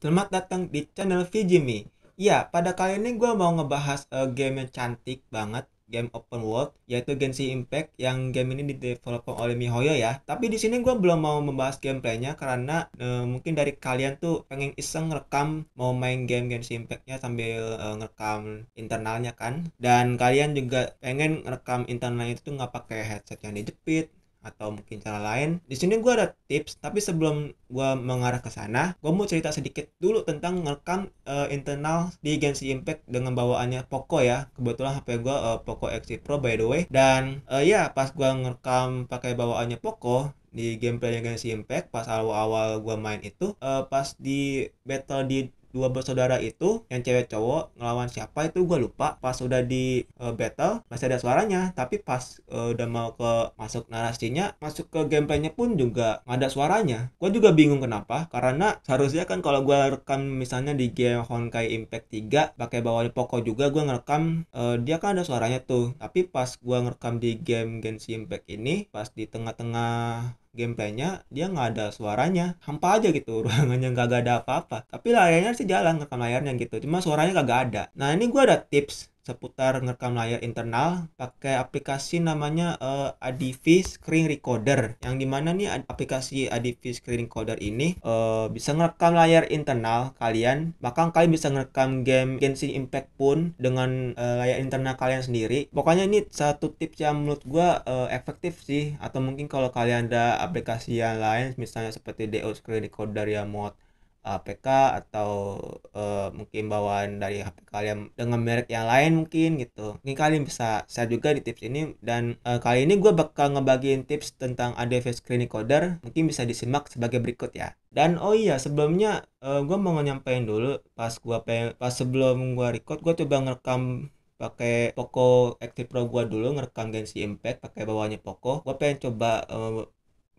Selamat datang di channel Vijimi. Ya, pada kali ini gue mau ngebahas uh, game yang cantik banget, game open world, yaitu Genshin Impact yang game ini develop oleh MiHoYo ya. Tapi di sini gue belum mau membahas gameplaynya karena uh, mungkin dari kalian tuh pengen iseng rekam mau main game Genshin Impactnya sambil uh, ngerekam internalnya kan. Dan kalian juga pengen ngerekam internalnya itu tuh nggak pakai headset yang dijepit, atau mungkin cara lain. Di sini gue ada tips, tapi sebelum gue mengarah ke sana, gue mau cerita sedikit dulu tentang ngerekam uh, internal di Genshin Impact dengan bawaannya Poco ya. Kebetulan HP gue uh, Poco X Pro by the way. Dan uh, ya pas gue ngerekam pakai bawaannya Poco, di gameplaynya Genshin Impact pas awal-awal gue main itu uh, pas di battle di dua bersaudara itu yang cewek cowok ngelawan siapa itu gue lupa pas udah di uh, battle masih ada suaranya tapi pas uh, udah mau ke masuk narasinya masuk ke gameplaynya pun juga nggak ada suaranya gue juga bingung kenapa karena seharusnya kan kalau gue rekam misalnya di game Honkai Impact 3 pakai bawa pokok juga gue ngerekam uh, dia kan ada suaranya tuh tapi pas gue ngerekam di game Genshin Impact ini pas di tengah-tengah gameplaynya dia nggak ada suaranya hampa aja gitu ruangannya nggak ada apa-apa tapi layarnya sih jalan rekam layarnya gitu cuma suaranya kagak ada nah ini gue ada tips seputar ngerekam layar internal pakai aplikasi namanya uh, eh, ADV Screen Recorder yang dimana nih aplikasi ADV Screen Recorder ini uh, bisa ngerekam layar internal kalian bahkan kalian bisa ngerekam game Genshin Impact pun dengan uh, layar internal kalian sendiri pokoknya ini satu tips yang menurut gue uh, efektif sih atau mungkin kalau kalian ada aplikasi yang lain misalnya seperti DO Screen Recorder ya mod APK atau uh, mungkin bawaan dari HP kalian dengan merek yang lain mungkin gitu. Mungkin kalian bisa share juga di tips ini dan uh, kali ini gue bakal ngebagiin tips tentang ADV screen recorder Mungkin bisa disimak sebagai berikut ya. Dan oh iya sebelumnya uh, eh, gue mau nyampein dulu pas gue pengen, pas sebelum gue record gue coba ngerekam pakai Poco Active Pro gua dulu ngerekam Genshin Impact pakai bawahnya Poco. Gue pengen coba uh,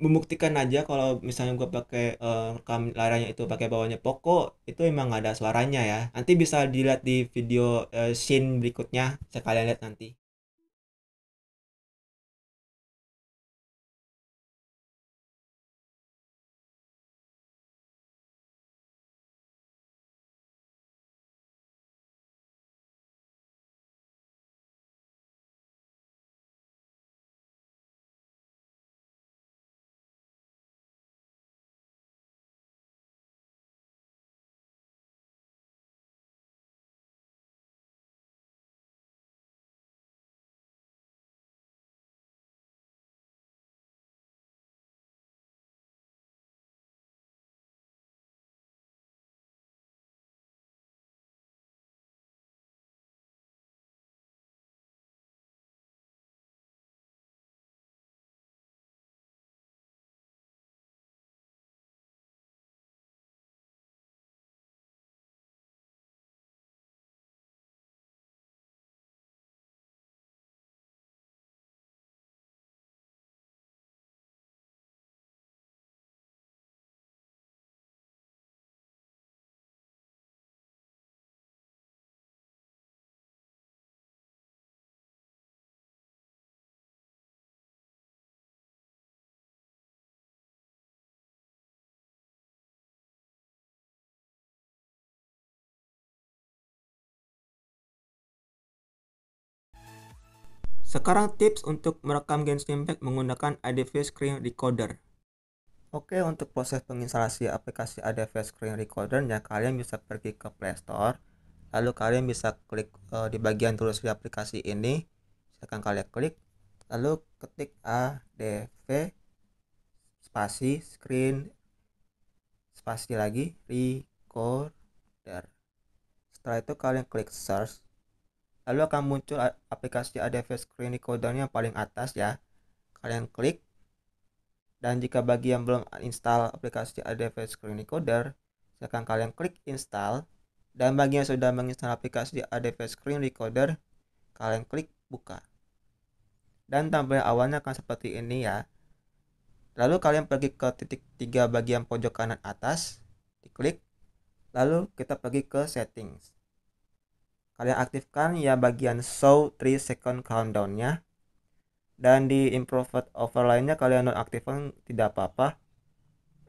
membuktikan aja kalau misalnya gue pakai uh, rekam layarnya itu pakai bawahnya Poco itu emang nggak ada suaranya ya nanti bisa dilihat di video uh, scene berikutnya sekalian lihat nanti Sekarang tips untuk merekam gain impact menggunakan ADV Screen Recorder. Oke, untuk proses penginstalasi aplikasi ADV Screen Recorder, Recordernya, kalian bisa pergi ke Play Store, lalu kalian bisa klik e, di bagian tulis di aplikasi ini. Silahkan kalian klik, lalu ketik ADV spasi Screen spasi lagi Recorder. Setelah itu kalian klik Search Lalu akan muncul aplikasi ADV Screen Recorder yang paling atas ya. Kalian klik. Dan jika bagi yang belum install aplikasi ADV Screen Recorder, silahkan kalian klik install. Dan bagi yang sudah menginstal aplikasi ADV Screen Recorder, kalian klik buka. Dan tampilan awalnya akan seperti ini ya. Lalu kalian pergi ke titik tiga bagian pojok kanan atas, diklik. Lalu kita pergi ke settings kalian aktifkan ya bagian show 3 second countdownnya dan di improved overlaynya kalian nonaktifkan tidak apa-apa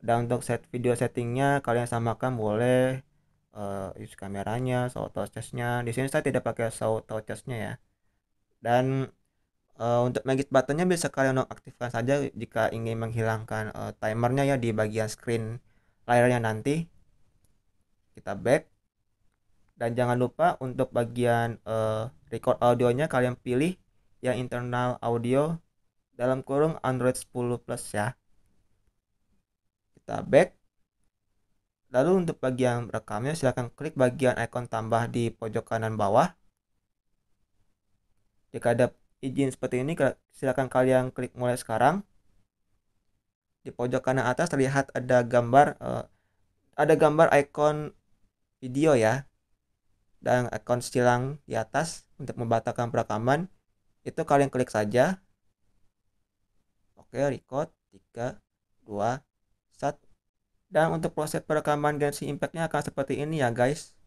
dan untuk set video settingnya kalian samakan boleh uh, use kameranya show touchesnya di sini saya tidak pakai show touchesnya ya dan uh, untuk magic buttonnya bisa kalian nonaktifkan saja jika ingin menghilangkan uh, timernya ya di bagian screen layarnya nanti kita back dan jangan lupa untuk bagian uh, record audionya kalian pilih yang internal audio dalam kurung Android 10 plus ya. Kita back. Lalu untuk bagian rekamnya silahkan klik bagian icon tambah di pojok kanan bawah. Jika ada izin seperti ini silahkan kalian klik mulai sekarang. Di pojok kanan atas terlihat ada gambar uh, ada gambar icon video ya dan ikon silang di atas untuk membatalkan perekaman itu kalian klik saja oke record 3 2 1 dan untuk proses perekaman Genshin Impact-nya akan seperti ini ya guys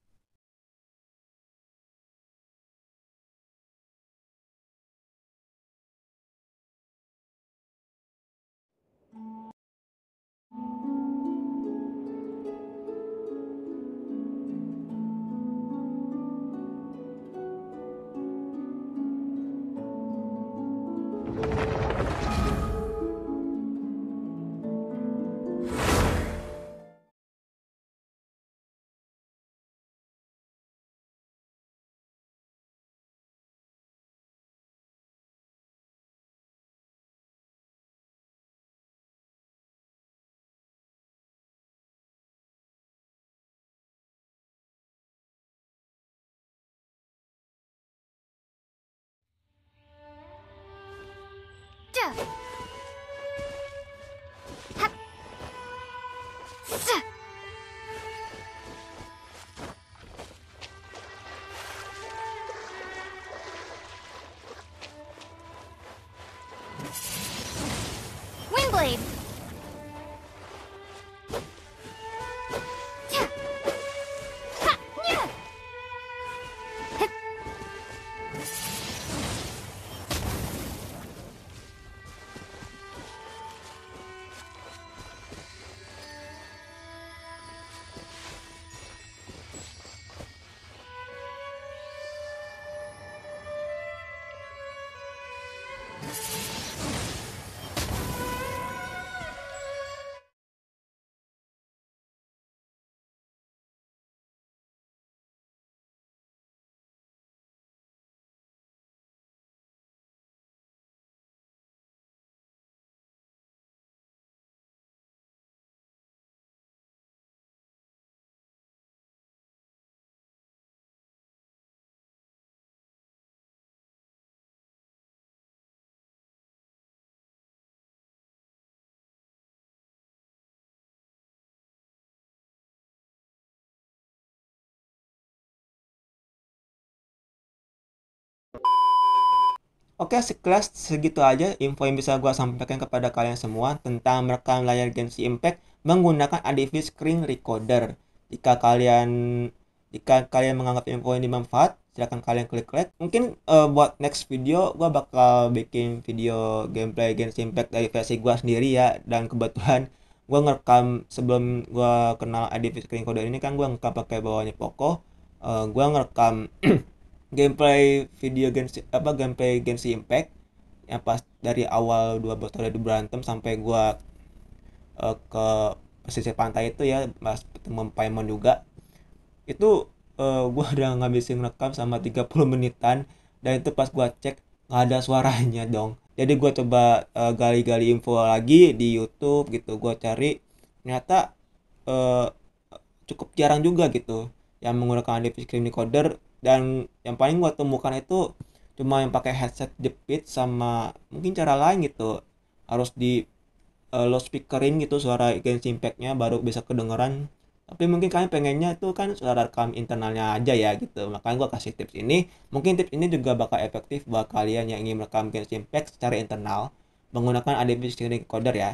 Windblade! Oke, sekelas segitu aja info yang bisa gue sampaikan kepada kalian semua tentang merekam layar Genshin Impact menggunakan ADV Screen Recorder. Jika kalian jika kalian menganggap info ini bermanfaat, silahkan kalian klik like. Mungkin uh, buat next video gue bakal bikin video gameplay Genshin Impact dari versi gue sendiri ya. Dan kebetulan gue ngerekam sebelum gue kenal ADV Screen Recorder ini kan gue ngerekam pakai bawahnya Poco. Uh, eh, gue ngerekam gameplay video game apa gameplay games Impact yang pas dari awal dua botol itu berantem sampai gua uh, ke pesisir pantai itu ya pas ketemu Paimon juga itu uh, gua udah ngabisin rekam sama 30 menitan dan itu pas gua cek nggak ada suaranya dong jadi gua coba gali eh, gali-gali info lagi di YouTube gitu gua cari ternyata uh, cukup jarang juga gitu yang menggunakan anti screen decoder dan yang paling gue temukan itu cuma yang pakai headset jepit sama mungkin cara lain gitu harus di uh, eh, speakerin gitu suara game impactnya baru bisa kedengeran tapi mungkin kalian pengennya itu kan suara rekam internalnya aja ya gitu makanya gue kasih tips ini mungkin tips ini juga bakal efektif buat kalian yang ingin merekam game Impact secara internal menggunakan ADB Studio Recorder ya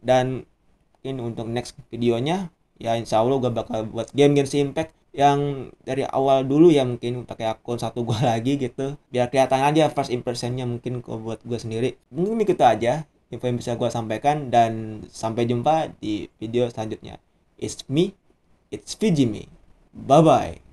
dan mungkin untuk next videonya ya insya Allah gue bakal buat game game Impact yang dari awal dulu ya mungkin pakai akun satu gua lagi gitu biar kelihatan aja first impressionnya mungkin kok buat gua sendiri mungkin gitu aja info yang bisa gua sampaikan dan sampai jumpa di video selanjutnya it's me it's Fiji me bye bye